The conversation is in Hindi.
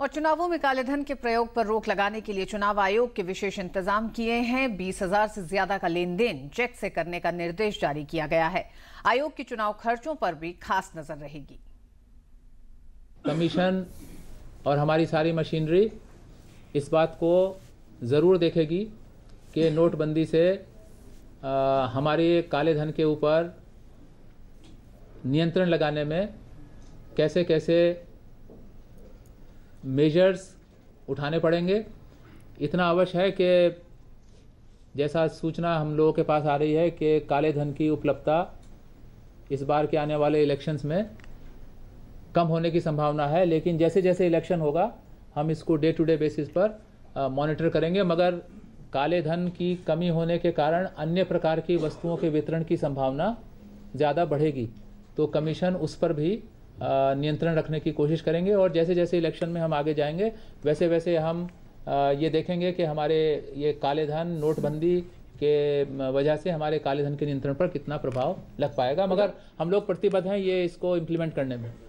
और चुनावों में कालेधन के प्रयोग पर रोक लगाने के लिए चुनाव आयोग के विशेष इंतजाम किए हैं बीस हजार से ज्यादा का लेन देन चेक से करने का निर्देश जारी किया गया है आयोग के चुनाव खर्चों पर भी खास नजर रहेगी कमीशन और हमारी सारी मशीनरी इस बात को ज़रूर देखेगी कि नोटबंदी से आ, हमारे काले धन के ऊपर नियंत्रण लगाने में कैसे कैसे मेजर्स उठाने पड़ेंगे इतना अवश्य है कि जैसा सूचना हम लोगों के पास आ रही है कि काले धन की उपलब्धता इस बार के आने वाले इलेक्शंस में कम होने की संभावना है लेकिन जैसे जैसे इलेक्शन होगा हम इसको डे टू डे बेसिस पर मॉनिटर करेंगे मगर काले धन की कमी होने के कारण अन्य प्रकार की वस्तुओं के वितरण की संभावना ज़्यादा बढ़ेगी तो कमीशन उस पर भी नियंत्रण रखने की कोशिश करेंगे और जैसे जैसे इलेक्शन में हम आगे जाएंगे वैसे वैसे हम ये देखेंगे कि हमारे ये काले धन नोटबंदी के वजह से हमारे काले धन के नियंत्रण पर कितना प्रभाव लग पाएगा मगर हम लोग प्रतिबद्ध हैं ये इसको इम्प्लीमेंट करने में